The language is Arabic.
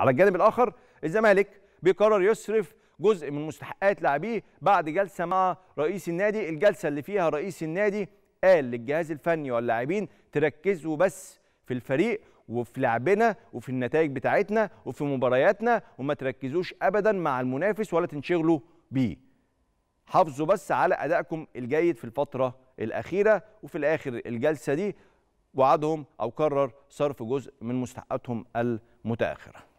على الجانب الاخر الزمالك بيقرر يصرف جزء من مستحقات لاعبيه بعد جلسه مع رئيس النادي الجلسه اللي فيها رئيس النادي قال للجهاز الفني واللاعبين تركزوا بس في الفريق وفي لعبنا وفي النتائج بتاعتنا وفي مبارياتنا وما تركزوش ابدا مع المنافس ولا تنشغلوا بيه حافظوا بس على ادائكم الجيد في الفتره الاخيره وفي الاخر الجلسه دي وعدهم او قرر صرف جزء من مستحقاتهم المتاخره